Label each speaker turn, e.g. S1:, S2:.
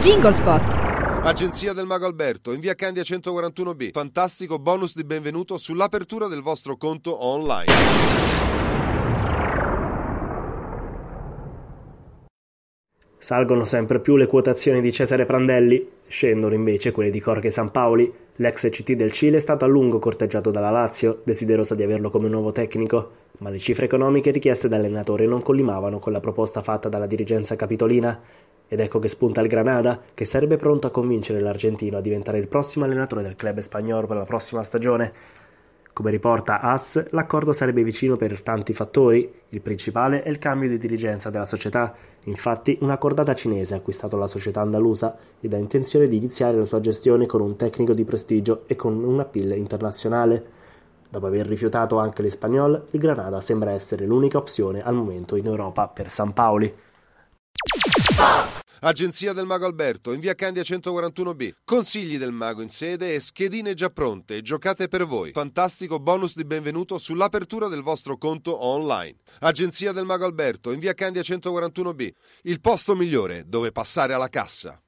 S1: Jingle Spot. Agenzia del Mago Alberto, in via Candia 141B. Fantastico bonus di benvenuto sull'apertura del vostro conto online.
S2: Salgono sempre più le quotazioni di Cesare Prandelli, scendono invece quelle di Jorge Sampaoli. L'ex CT del Cile è stato a lungo corteggiato dalla Lazio, desiderosa di averlo come nuovo tecnico, ma le cifre economiche richieste dall'allenatore non collimavano con la proposta fatta dalla dirigenza capitolina. Ed ecco che spunta il Granada, che sarebbe pronto a convincere l'Argentino a diventare il prossimo allenatore del club spagnolo per la prossima stagione. Come riporta AS, l'accordo sarebbe vicino per tanti fattori. Il principale è il cambio di dirigenza della società. Infatti, una cordata cinese ha acquistato la società andalusa ed ha intenzione di iniziare la sua gestione con un tecnico di prestigio e con un appeal internazionale. Dopo aver rifiutato anche l'Espagnol, il Granada sembra essere l'unica opzione al momento in Europa per San Paoli.
S1: Agenzia del Mago Alberto, in via Candia 141B. Consigli del Mago in sede e schedine già pronte, giocate per voi. Fantastico bonus di benvenuto sull'apertura del vostro conto online. Agenzia del Mago Alberto, in via Candia 141B. Il posto migliore dove passare alla cassa.